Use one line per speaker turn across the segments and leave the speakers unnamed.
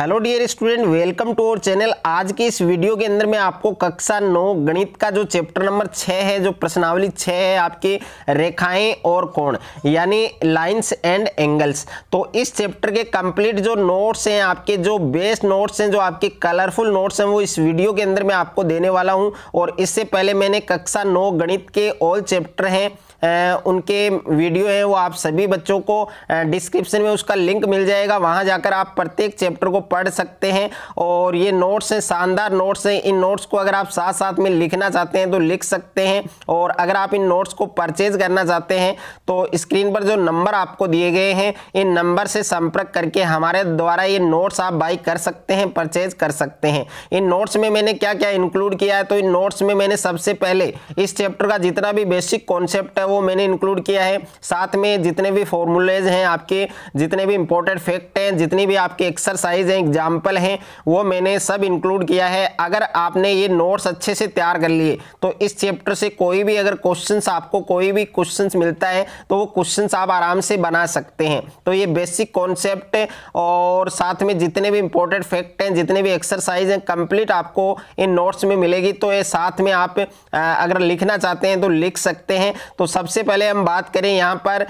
hello dear student welcome to our channel आज की इस वीडियो के अंदर मैं आपको कक्षा नौ गणित का जो चैप्टर नंबर छः है जो प्रश्नावली छः है आपके रेखाएं और कोण यानी लाइंस एंड एंगल्स तो इस चैप्टर के कंप्लीट जो नोट्स हैं आपके जो बेस्ट नोट्स हैं जो आपके कलरफुल नोट्स हैं वो इस वीडियो के अंदर मैं आपको देने वाला हूँ और इससे पहले मैंने कक्षा नौ गणित के ऑल चैप्टर हैं उनके वीडियो हैं वो आप सभी बच्चों को डिस्क्रिप्शन में उसका लिंक मिल जाएगा वहाँ जाकर आप प्रत्येक चैप्टर को पढ़ सकते हैं और ये नोट्स हैं शानदार नोट्स हैं इन नोट्स को अगर आप साथ साथ में लिखना चाहते हैं तो लिख सकते हैं और अगर आप इन नोट्स को परचेज करना चाहते हैं तो स्क्रीन पर जो नंबर आपको दिए गए हैं इन नंबर से संपर्क करके हमारे द्वारा ये नोट्स आप बाई कर सकते हैं परचेज कर सकते हैं इन नोट्स में मैंने क्या क्या इंक्लूड किया है तो इन नोट्स में मैंने सबसे पहले इस चैप्टर का जितना भी बेसिक कॉन्सेप्ट है वो मैंने इंक्लूड किया है साथ में जितने भी फॉर्मूलेज हैं आपके जितने भी इंपॉर्टेंट फैक्ट हैं जितनी भी आपके एक्सरसाइज हैं एग्जाम्पल हैं वो मैंने सब इंक्लूड किया है अगर आपने ये नोट्स अच्छे से तैयार कर लिए तो इस चैप्टर से कोई भी अगर क्वेश्चन आपको कोई भी क्वेश्चन मिलता है तो वो क्वेश्चन आप आराम से बना सकते हैं तो ये बेसिक कॉन्सेप्ट और साथ में जितने भी इंपॉर्टेंट फैक्ट हैं जितने भी एक्सरसाइज हैं कंप्लीट आपको इन नोट्स में मिलेगी तो ये साथ में आप अगर लिखना चाहते हैं तो लिख सकते हैं तो साथ सबसे पहले हम बात करें यहाँ पर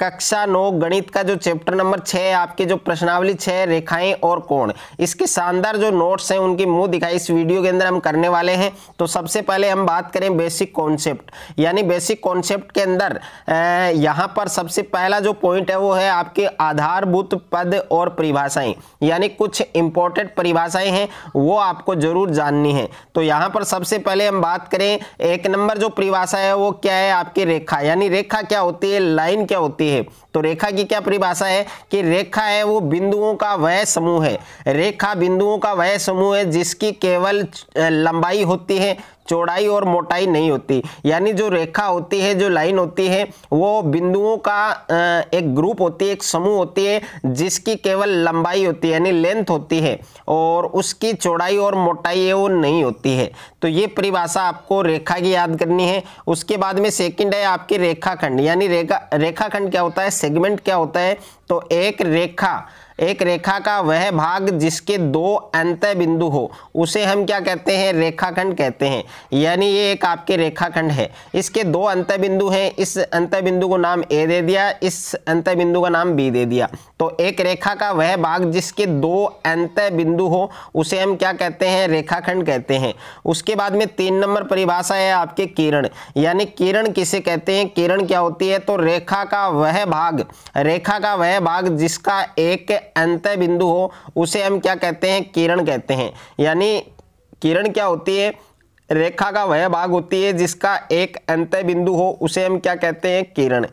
कक्षा नौ गणित का जो चैप्टर नंबर छः है आपके जो प्रश्नावली छः रेखाएं और कोण इसके शानदार जो नोट्स हैं उनकी मुँह दिखाई इस वीडियो के अंदर हम करने वाले हैं तो सबसे पहले हम बात करें बेसिक कॉन्सेप्ट यानी बेसिक कॉन्सेप्ट के अंदर यहाँ पर सबसे पहला जो पॉइंट है वो है आपके आधारभूत पद और परिभाषाएँ यानी कुछ इंपॉर्टेंट परिभाषाएँ हैं वो आपको जरूर जाननी है तो यहाँ पर सबसे पहले हम बात करें एक नंबर जो परिभाषा है वो क्या है आपकी रेखा रेखा यानी रेखा क्या होती है लाइन क्या होती है तो रेखा की क्या परिभाषा है कि रेखा है वो बिंदुओं का वह समूह है रेखा बिंदुओं का वह समूह है जिसकी केवल लंबाई होती है चौड़ाई और मोटाई नहीं होती यानी जो रेखा होती है जो लाइन होती है वो बिंदुओं का एक ग्रुप होती है एक समूह होती है जिसकी केवल लंबाई होती है यानी लेंथ होती है और उसकी चौड़ाई और मोटाई है वो नहीं होती है तो ये परिभाषा आपको रेखा की याद करनी है उसके बाद में सेकंड है आपकी रेखाखंड यानी रेखा रेखाखंड क्या होता है सेगमेंट क्या होता है तो एक रेखा एक रेखा का वह भाग जिसके दो अंत बिंदु हो उसे हम क्या कहते हैं रेखाखंड कहते हैं यानी ये एक आपके रेखाखंड है इसके दो अंत बिंदु हैं इस अंत बिंदु को नाम ए दे दिया इस अंत बिंदु का नाम बी दे दिया तो एक रेखा का वह भाग जिसके दो अंत बिंदु हो उसे हम क्या कहते हैं रेखाखंड कहते हैं उसके बाद में तीन नंबर परिभाषा है आपके किरण यानी किरण किसे कहते हैं किरण क्या होती है तो रेखा का वह भाग रेखा का वह भाग जिसका एक अंत बिंदु हो उसे हम क्या कहते हैं किरण कहते हैं यानी किरण क्या होती है रेखा का वह भाग होती है जिसका एक अंत बिंदु हो उसे हम क्या कहते हैं किरण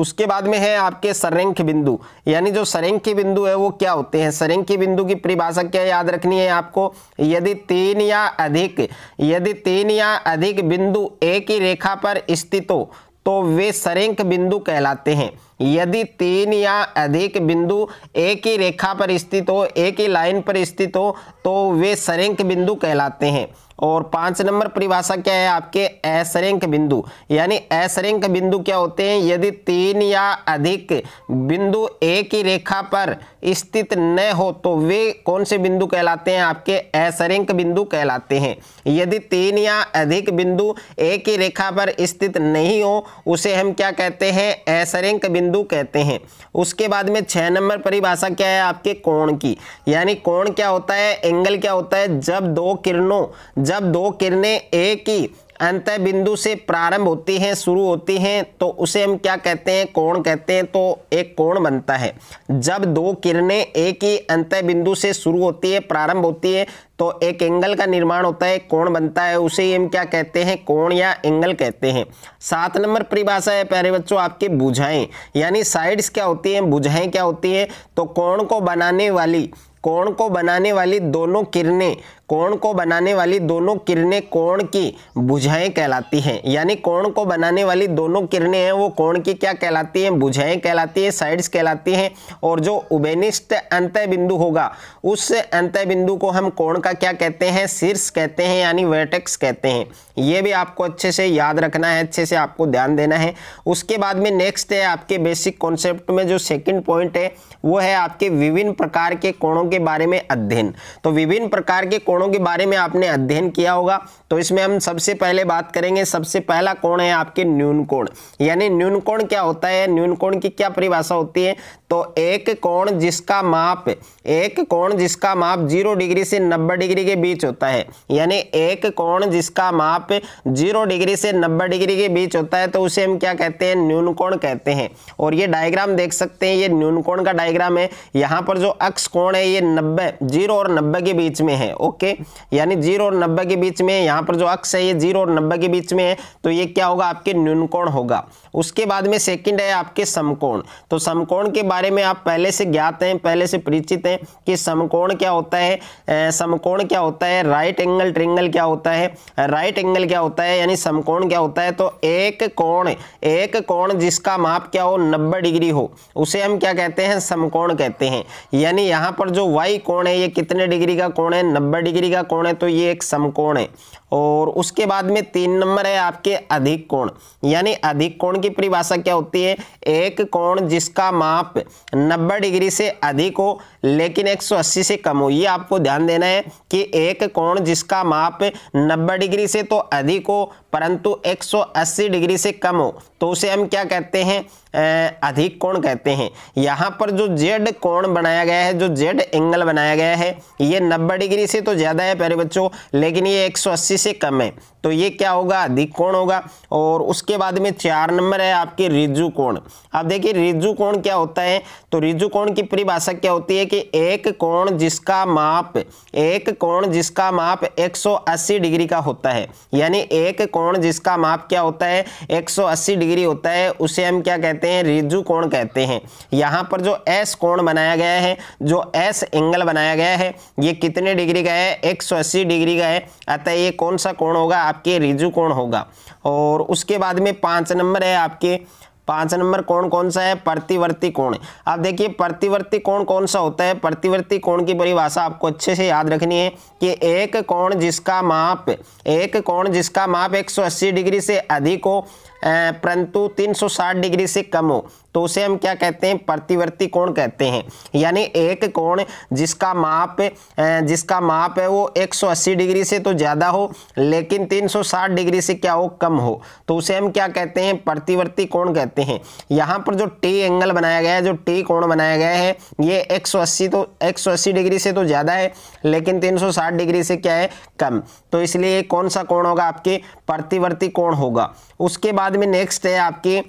उसके बाद में है आपके सरेंख बिंदु यानी जो सरेंख बिंदु है वो क्या होते हैं सरेंख बिंदु की परिभाषा क्या याद रखनी है आपको यदि तीन या अधिक यदि तीन या अधिक बिंदु एक ही रेखा पर स्थित हो तो वे सरेंख बिंदु कहलाते हैं यदि तीन या अधिक बिंदु एक ही रेखा पर स्थित हो एक ही लाइन पर स्थित हो तो वे सरेंक बिंदु कहलाते हैं और पांच नंबर परिभाषा क्या है आपके असरेंक बिंदु यानी असरेंक बिंदु क्या होते हैं यदि तीन या अधिक बिंदु एक ही रेखा पर स्थित न हो तो वे कौन से बिंदु कहलाते हैं आपके असरेंक बिंदु कहलाते हैं यदि तीन या अधिक बिंदु एक ही रेखा पर स्थित नहीं हो उसे हम क्या कहते हैं एसरेंक बिंदु कहते हैं उसके बाद में छः नंबर परिभाषा क्या है आपके कोण की यानी कोण क्या होता है एंगल क्या होता है जब दो किरणों जब दो किरणें एक की अंत बिंदु से प्रारंभ होती हैं शुरू होती हैं तो उसे हम क्या कहते हैं कोण कहते हैं तो एक कोण बनता है जब दो किरणें एक ही अंत बिंदु से शुरू होती है प्रारंभ होती है तो एक एंगल का निर्माण होता है कोण बनता है उसे ही हम क्या कहते हैं कोण या एंगल कहते हैं सात नंबर परिभाषा है प्यारे बच्चों आपकी बुझाएं यानी साइड्स क्या होती हैं बुझाएं क्या होती हैं तो कोण को बनाने वाली कोण को बनाने वाली दोनों किरणें कोण को बनाने वाली दोनों किरणें कोण की बुझाएं कहलाती हैं यानी कोण को बनाने वाली दोनों किरणें हैं वो कोण की क्या कहलाती हैं बुझाएं कहलाती हैं साइड्स कहलाती हैं और जो उबेनिस्ट अंतः बिंदु होगा उस अंतः बिंदु को हम कोण का क्या कहते हैं शीर्ष कहते हैं यानी वेटेक्स कहते हैं ये भी आपको अच्छे से याद रखना है अच्छे से आपको ध्यान देना है उसके बाद में नेक्स्ट है आपके बेसिक कॉन्सेप्ट में जो सेकेंड पॉइंट है वो है आपके विभिन्न प्रकार के कोणों के बारे में अध्ययन तो विभिन्न प्रकार के कोण कोणों के बारे में आपने अध्ययन किया होगा तो इसमें हम सबसे पहले बात करेंगे सबसे पहला कोण है आपके न्यून कोण यानी न्यून कोण क्या होता है न्यून कोण की क्या परिभाषा होती है तो एक कोण जिसका माप एक कोण जिसका माप जीरो डिग्री से नब्बे डिग्री के बीच होता है यानी एक कोण जिसका माप जीरो डिग्री से नब्बे डिग्री के बीच होता है तो उसे हम क्या कहते हैं न्यून कोण कहते हैं और ये डायग्राम देख सकते हैं ये न्यून कोण का डायग्राम है यहां पर जो अक्ष कोण है ये नब्बे जीरो और नब्बे के बीच में है ओके आपके यानी जीरो और नब्बे के बीच में यहाँ पर जो अक्ष है ये जीरो और नब्बे के बीच में है तो ये क्या होगा आपके न्यूनकोण होगा उसके बाद में सेकंड है आपके समकोण तो समकोण के बारे में आप पहले से ज्ञात हैं पहले से परिचित हैं कि समकोण क्या होता है समकोण क्या होता है राइट एंगल ट्रिंगल क्या होता है राइट एंगल क्या होता है यानी समकोण क्या होता है तो एक कोण एक कोण जिसका माप क्या हो नब्बे डिग्री हो उसे हम क्या कहते हैं समकोण कहते हैं यानी यहाँ पर जो वाई कोण है ये कितने डिग्री का कोण है नब्बे डिग्री का कोण है तो ये एक समकोण है और उसके बाद में तीन नंबर है आपके अधिक कोण यानी अधिक कोण की परिभाषा क्या होती है एक कोण जिसका माप 90 डिग्री से अधिक हो लेकिन 180 से कम हो ये आपको ध्यान देना है कि एक कोण जिसका माप 90 डिग्री से तो अधिक हो परंतु 180 डिग्री से कम हो तो उसे हम क्या कहते हैं अधिक कोण कहते हैं यहाँ पर जो जेड कोण बनाया गया है जो जेड एंगल बनाया गया है ये 90 डिग्री से तो ज़्यादा है प्यारे बच्चों लेकिन ये 180 से कम है तो ये क्या होगा अधिक कोण होगा और उसके बाद में चार नंबर है आपके रिजु कोण अब देखिए रिजु कोण क्या होता है तो रिजु कोण की परिभाषा क्या होती है कि एक कोण जिसका माप एक कोण जिसका माप एक डिग्री का होता है यानी एक कोण कोण जिसका माप क्या होता है 180 डिग्री होता है उसे हम क्या कहते हैं रिजु कोण कहते हैं यहाँ पर जो एस कोण बनाया गया है जो एस एंगल बनाया गया है ये कितने डिग्री का है 180 डिग्री का है अतः ये कौन सा कोण होगा आपके रिजु कोण होगा और उसके बाद में पाँच नंबर है आपके पाँच नंबर कोण कौन सा है प्रतिवर्ती कोण आप देखिए प्रतिवर्ती कोण कौन सा होता है प्रतिवर्ती कोण की परिभाषा आपको अच्छे से याद रखनी है कि एक कोण जिसका माप एक कोण जिसका माप 180 डिग्री से अधिक हो परंतु 360 डिग्री से कम हो तो उसे हम क्या कहते हैं प्रतिवर्ती कोण कहते हैं यानी एक कोण जिसका माप जिसका माप है वो 180 डिग्री से तो ज़्यादा हो लेकिन 360 डिग्री से क्या हो कम हो तो उसे हम क्या कहते हैं प्रतिवर्ती कोण कहते हैं यहाँ पर जो टी एंगल बनाया गया है जो टी कोण बनाया गया है ये एक तो एक डिग्री से तो ज़्यादा है लेकिन तीन डिग्री से क्या है कम तो इसलिए कौन सा कोण होगा आपके प्रतिवर्ती कोण होगा उसके बाद में नेक्स्ट है आपके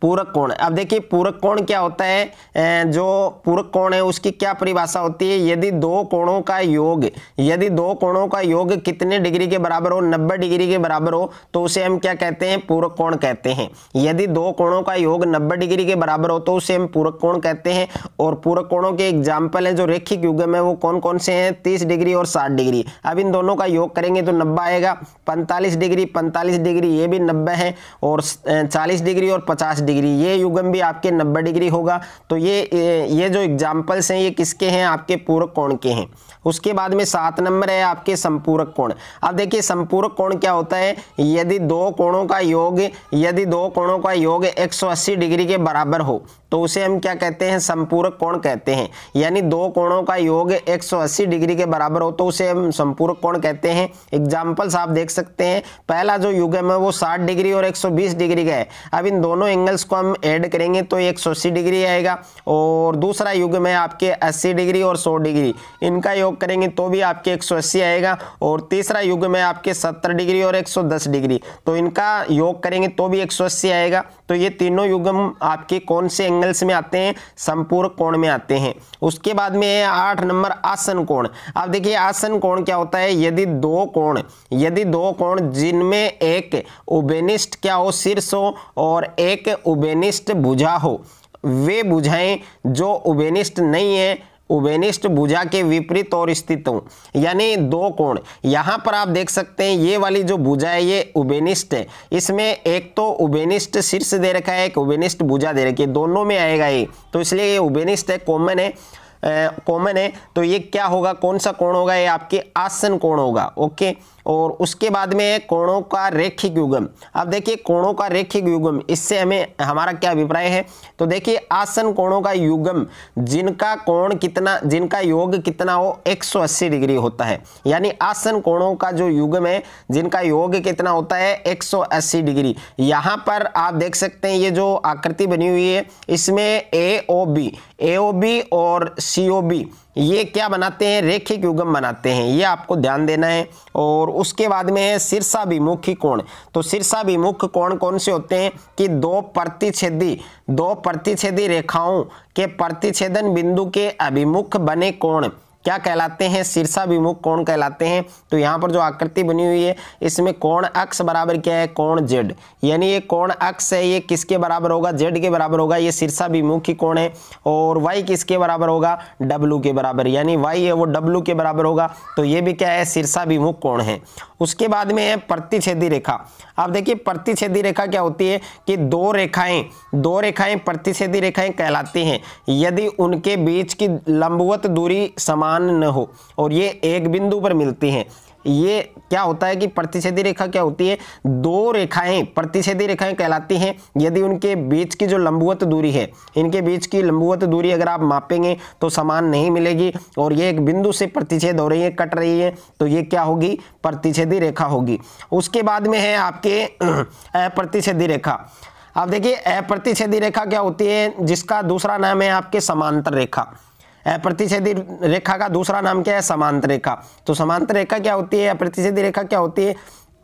पूरक कोण अब देखिए पूरक कोण क्या होता है जो पूरक कोण है उसकी क्या परिभाषा होती है यदि दो कोणों का योग यदि दो कोणों का योग कितने डिग्री के बराबर हो 90 डिग्री के बराबर हो तो उसे हम क्या कहते हैं पूरक कोण कहते हैं यदि दो कोणों का योग 90 डिग्री के बराबर हो तो उसे हम पूरक कोण कहते हैं और पूरक कोणों के एग्जाम्पल है जो रेखिक युगम है वो कौन कौन से हैं तीस डिग्री और साठ डिग्री अब इन दोनों का योग करेंगे तो नब्बे आएगा पैंतालीस डिग्री पैंतालीस डिग्री ये भी नब्बे है और चालीस डिग्री और पचास डिग्री ये युगम भी आपके नब्बे डिग्री होगा तो ये ये जो एग्जाम्पल्स हैं ये किसके हैं आपके पूरक कोण के हैं उसके बाद में सात नंबर है आपके संपूरक कोण अब देखिए संपूरक कोण क्या होता है यदि दो कोणों का योग यदि दो कोणों का योग 180 डिग्री के बराबर हो तो उसे हम क्या कहते हैं संपूरक कोण कहते हैं यानी दो कोणों का योग 180 डिग्री के बराबर हो तो उसे हम संपूरक कोण कहते हैं एग्जाम्पल्स आप देख सकते हैं पहला जो युगम है वो 60 डिग्री और 120 डिग्री का है अब इन दोनों एंगल इसको हम ऐड करेंगे तो एक सौ अस्सी डिग्री आएगा और दूसरा युग में आपके अस्सी डिग्री और सौ डिग्री इनका योग करेंगे तो भी आपके एक सौ अस्सी आएगा और तीसरा युग में आपके सत्तर डिग्री और एक सौ दस डिग्री तो इनका योग करेंगे तो भी एक सौ अस्सी आएगा तो ये तीनों युगम आपके कौन से एंगल्स में आते हैं संपूर्ण कोण में आते हैं उसके बाद में है आठ नंबर आसन कोण अब देखिए आसन कोण क्या होता है यदि दो कोण यदि दो कोण जिनमें एक उबेनिस्ट क्या हो शीर्ष हो और एक उबेनिस्ट बुझा हो वे बुझाएं जो उबेनिस्ट नहीं है उबेनिस्ट भुजा के विपरीत और स्थित हो यानी दो कोण यहाँ पर आप देख सकते हैं ये वाली जो भुजा है ये उबेनिस्ट है इसमें एक तो उबेनिस्ट शीर्ष दे रखा है एक उबेनिस्ट भुजा दे रखी है दोनों में आएगा ये तो इसलिए ये उबेनिस्ट है कॉमन है कॉमन है तो ये क्या होगा कौन सा कोण होगा ये आपके आसन कोण होगा ओके और उसके बाद में कोणों का रेखिक युगम अब देखिए कोणों का रेखिक युगम इससे हमें हमारा क्या अभिप्राय है तो देखिए आसन कोणों का युगम जिनका कोण कितना जिनका योग कितना हो 180 डिग्री होता है यानी आसन कोणों का जो युगम है जिनका योग कितना होता है 180 डिग्री यहाँ पर आप देख सकते हैं ये जो आकृति बनी हुई है इसमें ए ओ बी ए ओ बी और सी ओ बी ये क्या बनाते हैं रेखिक युगम बनाते हैं ये आपको ध्यान देना है और उसके बाद में है शीर्षाभिमुखी कोण तो शीर्षाभिमुख कोण कौन से होते हैं कि दो प्रतिच्छेदी दो प्रतिच्छेदी रेखाओं के प्रतिच्छेदन बिंदु के अभिमुख बने कोण क्या कहलाते हैं शीर्षा विमुख कोण कहलाते हैं तो यहाँ पर जो आकृति बनी हुई है इसमें कोण अक्ष बराबर क्या है कोण जेड यानी ये कोण अक्ष है ये किसके बराबर होगा जेड के बराबर होगा ये शीर्षा ही कोण है और वाई किसके बराबर होगा डब्लू के बराबर यानी वाई है वो डब्लू के बराबर होगा तो ये भी क्या है शीर्षा विमुख कोण है उसके बाद में है प्रतिच्छेदी रेखा अब देखिए प्रतिच्छेदी रेखा क्या होती है कि दो रेखाएं दो रेखाएं प्रतिच्छेदी रेखाएं कहलाती हैं यदि उनके बीच की लंबवत दूरी समान समान न हो और ये एक बिंदु पर मिलती हैं ये क्या होता है कि प्रतिषेधी रेखा क्या होती है दो रेखाएं प्रतिषेधी रेखाएं कहलाती हैं यदि उनके बीच की जो लंबवत दूरी है इनके बीच की लंबवत दूरी अगर आप मापेंगे तो समान नहीं मिलेगी और ये एक बिंदु से प्रतिषेद हो रही है कट रही है तो ये क्या होगी प्रतिषेधी रेखा होगी उसके बाद में है आपके अप्रतिषेधी रेखा अब देखिए अप्रतिषेधी रेखा क्या होती है जिसका दूसरा नाम है आपके समांतर रेखा अप्रतिषेधी रेखा का दूसरा नाम क्या है समांतर रेखा तो समांतर रेखा क्या होती है अप्रतिषेधी रेखा क्या होती है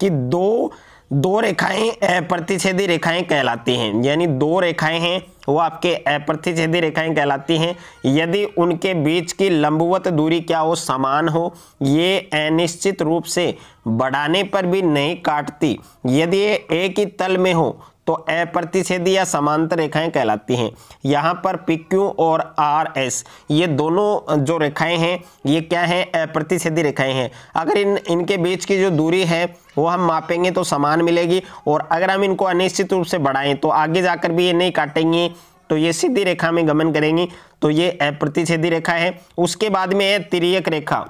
कि दो दो रेखाएं अप्रतिषेधी रेखाएं कहलाती हैं यानी दो रेखाएं हैं वो आपके अप्रतिषेधी रेखाएं कहलाती हैं यदि उनके बीच की लंबवत दूरी क्या हो समान हो ये अनिश्चित रूप से बढ़ाने पर भी नहीं काटती यदि ये एक ही तल में हो तो अप्रतिषेधी या समांतर रेखाएं कहलाती हैं यहाँ पर पी क्यू और आर एस ये दोनों जो रेखाएं हैं ये क्या हैं अप्रतिषेधी रेखाएं हैं अगर इन इनके बीच की जो दूरी है वो हम मापेंगे तो समान मिलेगी और अगर हम इनको अनिश्चित रूप से बढ़ाएं तो आगे जाकर भी ये नहीं काटेंगे तो ये सीधी रेखा में गमन करेंगी तो ये अप्रतिषेधी रेखा है उसके बाद में है तिरियक रेखा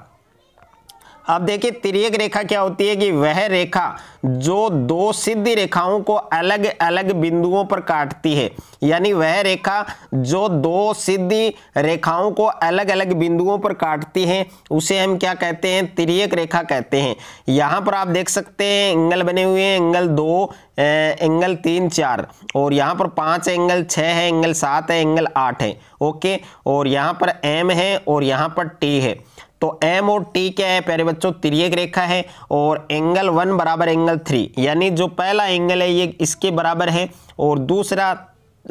अब देखिए तिरक रेखा क्या होती है कि वह रेखा जो दो सिद्धि रेखाओं को अलग अलग बिंदुओं पर काटती है यानी वह रेखा जो दो सिद्धि रेखाओं को अलग अलग बिंदुओं पर काटती है उसे हम क्या कहते हैं तिरियक रेखा कहते हैं यहाँ पर आप देख सकते हैं एंगल बने हुए हैं एंगल दो एंगल तीन चार और यहाँ पर पाँच एंगल छः है एंगल सात है एंगल आठ है ओके और यहाँ पर एम है और यहाँ पर टी है तो एम और टी क्या है प्यारे बच्चों तिरक रेखा है और एंगल वन बराबर एंगल थ्री यानी जो पहला एंगल है ये इसके बराबर है और दूसरा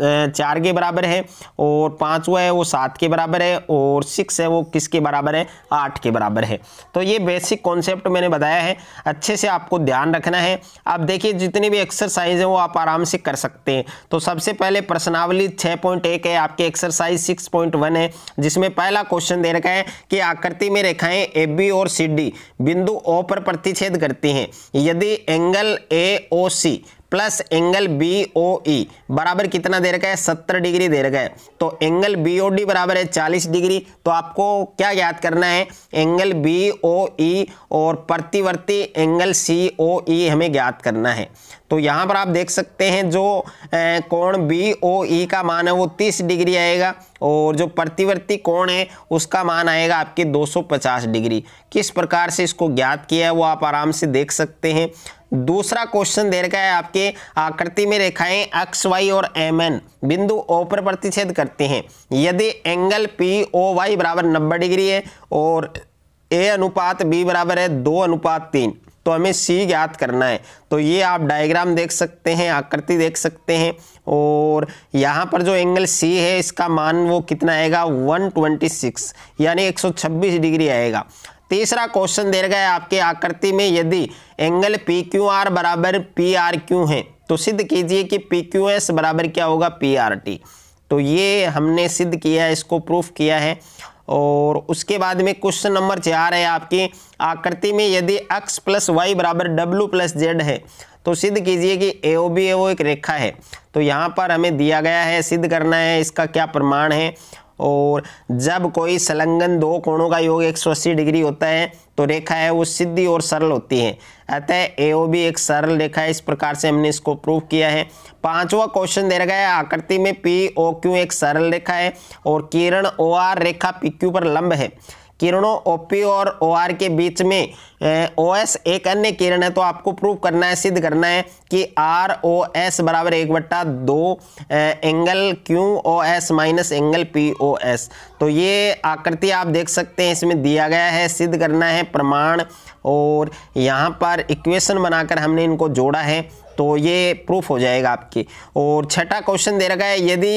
चार के बराबर है और पाँचवा है वो सात के बराबर है और सिक्स है वो किसके बराबर है आठ के बराबर है तो ये बेसिक कॉन्सेप्ट मैंने बताया है अच्छे से आपको ध्यान रखना है आप देखिए जितनी भी एक्सरसाइज है वो आप आराम से कर सकते हैं तो सबसे पहले प्रश्नावली छः पॉइंट एक है आपकी एक्सरसाइज सिक्स पॉइंट वन है जिसमें पहला क्वेश्चन दे रखा है कि आकृति में रेखाएं ए बी और सी डी बिंदु ओ पर प्रतिच्छेद करती हैं यदि angle A O C plus angle B O E बराबर कितना दे रखा है सत्तर डिग्री दे रखा है तो एंगल बी ओ डी बराबर है चालीस डिग्री तो आपको क्या याद करना है एंगल बी ओ ई और प्रतिवर्ती एंगल सी ओ ई हमें ज्ञात करना है तो यहाँ पर आप देख सकते हैं जो कोण बी ओ ई का मान है वो तीस डिग्री आएगा और जो प्रतिवर्ती कोण है उसका मान आएगा आपके पचास डिग्री किस प्रकार से इसको ज्ञात किया है वो आप आराम से देख सकते हैं दूसरा क्वेश्चन दे रखा है आपके आकृति में रेखाएं एक्स वाई और एम एन बिंदु ओ पर प्रतिच्छेद करते हैं यदि एंगल पी ओ वाई बराबर नब्बे डिग्री है और ए अनुपात बी बराबर है दो अनुपात तीन तो हमें सी ज्ञात करना है तो ये आप डायग्राम देख सकते हैं आकृति देख सकते हैं और यहाँ पर जो एंगल सी है इसका मान वो कितना आएगा 126 यानी 126 डिग्री आएगा तीसरा क्वेश्चन दे रखा है आपके आकृति में यदि एंगल पी क्यू आर बराबर पी आर क्यू है तो सिद्ध कीजिए कि पी क्यू एस बराबर क्या होगा पी आर टी तो ये हमने सिद्ध किया है इसको प्रूफ किया है और उसके बाद में क्वेश्चन नंबर चार है आपकी आकृति में यदि x प्लस वाई बराबर डब्लू प्लस जेड है तो सिद्ध कीजिए कि ए ओ बी ए ओ एक रेखा है तो यहाँ पर हमें दिया गया है सिद्ध करना है इसका क्या प्रमाण है और जब कोई संलग्न दो कोणों का योग 180 डिग्री होता है तो रेखा है वो सीधी और सरल होती है अतः ए ओ बी एक सरल रेखा है इस प्रकार से हमने इसको प्रूव किया है पांचवा क्वेश्चन दे रखा है आकृति में पी ओ क्यू एक सरल रेखा है और किरण ओ आर रेखा पी क्यू पर लंब है किरणों ओ पी और ओ आर के बीच में ओ एस एक अन्य किरण है तो आपको प्रूव करना है सिद्ध करना है कि आर ओ एस बराबर एक बट्टा दो angle Q O S minus angle P O S तो ये आकृति आप देख सकते हैं इसमें दिया गया है सिद्ध करना है प्रमाण और यहाँ पर इक्वेशन बनाकर हमने इनको जोड़ा है तो ये प्रूफ हो जाएगा आपकी और छठा क्वेश्चन दे रखा है यदि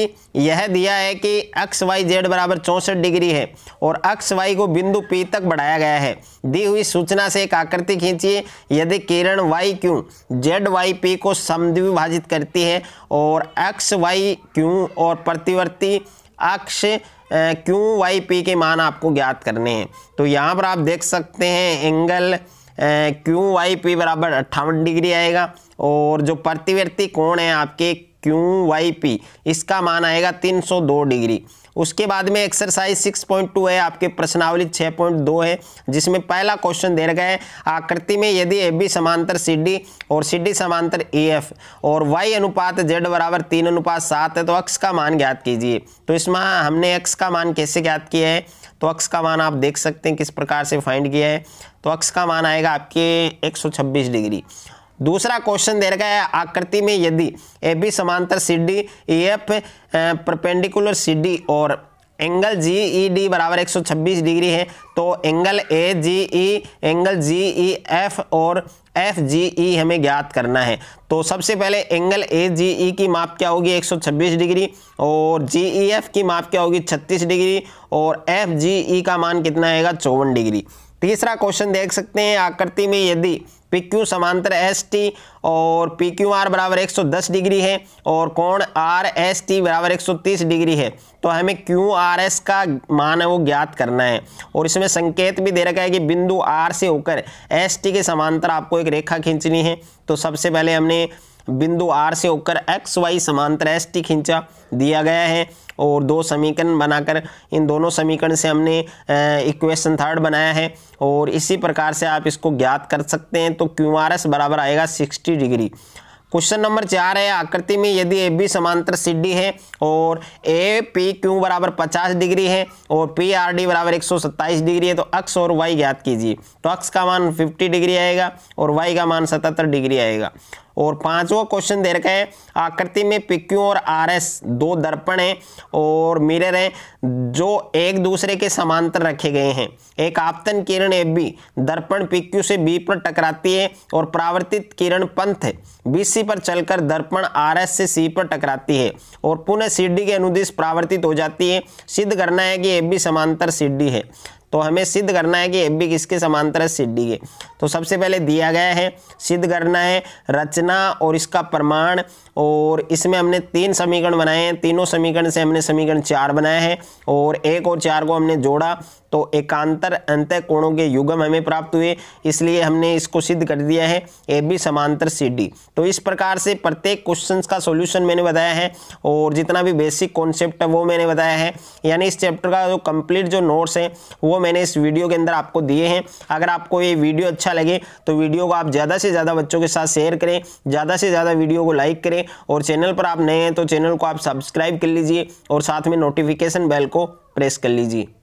यह दिया है कि एक्स वाई जेड बराबर चौंसठ डिग्री है और एक्स वाई को बिंदु पी तक बढ़ाया गया है दी हुई सूचना से एक आकृति खींचिए यदि किरण Y Q Z Y P को समद्विभाजित करती है और एक्स वाई क्यू और प्रतिवर्ती अक्ष क्यू वाई पी के मान आपको ज्ञात करने हैं तो यहाँ पर आप देख सकते हैं एंगल क्यू वाई पी बराबर अट्ठावन डिग्री आएगा और जो प्रतिवर्ती कोण है आपके क्यू वाई पी इसका मान आएगा 302 डिग्री उसके बाद में एक्सरसाइज 6.2 है आपके प्रश्नावली 6.2 है जिसमें पहला क्वेश्चन दे रखा है आकृति में यदि ए बी समांतर सी डी और सी डी समांतर ए एफ और वाई अनुपात जेड बराबर तीन अनुपात सात है तो अक्स का मान ज्ञात कीजिए तो इसमें हमने एक्स का मान कैसे ज्ञात किया है तो अक्स का मान आप देख सकते हैं किस प्रकार से फाइंड किया है तो अक्स का मान आएगा आपके छब्बीस डिग्री दूसरा क्वेश्चन दे रखा है आकृति में यदि ए बी समांतर C D E F perpendicular C D और एंगल जी ई डी बराबर 126 डिग्री है तो angle A G E angle G E F और एफ जी ई हमें ज्ञात करना है तो सबसे पहले एंगल ए जी ई की माप क्या होगी 126 डिग्री और जी ई एफ की माप क्या होगी 36 डिग्री और एफ जी ई का मान कितना आएगा चौवन डिग्री तीसरा क्वेश्चन देख सकते हैं आकृति में यदि पी क्यू समांतर एस टी और पी क्यू आर बराबर एक सौ दस डिग्री है और कोण आर एस टी बराबर एक सौ तीस डिग्री है तो हमें क्यू आर एस का मान वो ज्ञात करना है और इसमें संकेत भी दे रखा है कि बिंदु आर से होकर एस टी के समांतर आपको एक रेखा खींचनी है तो सबसे पहले हमने बिंदु आर से होकर एक्स वाई समांतर एस टी खींचा दिया गया है और दो समीकरण बनाकर इन दोनों समीकरण से हमने इक्वेशन थर्ड बनाया है और इसी प्रकार से आप इसको ज्ञात कर सकते हैं तो क्यू आर एस बराबर आएगा सिक्सटी डिग्री क्वेश्चन नंबर चार है आकृति में यदि ए बी समांतर सी डी है और ए पी क्यू बराबर पचास डिग्री है और पी आर डी बराबर एक सौ सत्ताईस डिग्री है तो अक्स और वाई ज्ञात कीजिए तो अक्स का मान फिफ्टी डिग्री आएगा और वाई का मान सतहत्तर डिग्री आएगा और पांचवा क्वेश्चन दे रखा है आकृति में पिक्यू और आरएस दो दर्पण हैं और मिरर हैं जो एक दूसरे के समांतर रखे गए हैं एक आपतन किरण ए बी दर्पण पिक्यू से बी पर टकराती है और प्रावर्तित किरण पंथ बी सी पर चलकर दर्पण आर एस से सी पर टकराती है और पुनः सी डी के अनुदिश प्रावर्तित हो जाती है सिद्ध करना है कि ए बी समांतर सी डी है तो हमें सिद्ध करना है कि एफ बी किसके समांतर है सी के तो सबसे पहले दिया गया है सिद्ध करना है रचना और इसका प्रमाण और इसमें हमने तीन समीकरण बनाए हैं तीनों समीकरण से हमने समीकरण चार बनाया है और एक और चार को हमने जोड़ा तो एकांतर अंत कोणों के युगम हमें प्राप्त हुए इसलिए हमने इसको सिद्ध कर दिया है ए बी समांतर सी डी तो इस प्रकार से प्रत्येक क्वेश्चन का सोल्यूशन मैंने बताया है और जितना भी बेसिक कॉन्सेप्ट है वो मैंने बताया है यानी इस चैप्टर का जो कंप्लीट जो नोट्स हैं वो मैंने इस वीडियो के अंदर आपको दिए हैं अगर आपको ये वीडियो अच्छा लगे तो वीडियो को आप ज़्यादा से ज़्यादा बच्चों के साथ शेयर करें ज़्यादा से ज़्यादा वीडियो को लाइक करें और चैनल पर आप नए हैं तो चैनल को आप सब्सक्राइब कर लीजिए और साथ में नोटिफिकेशन बेल को प्रेस कर लीजिए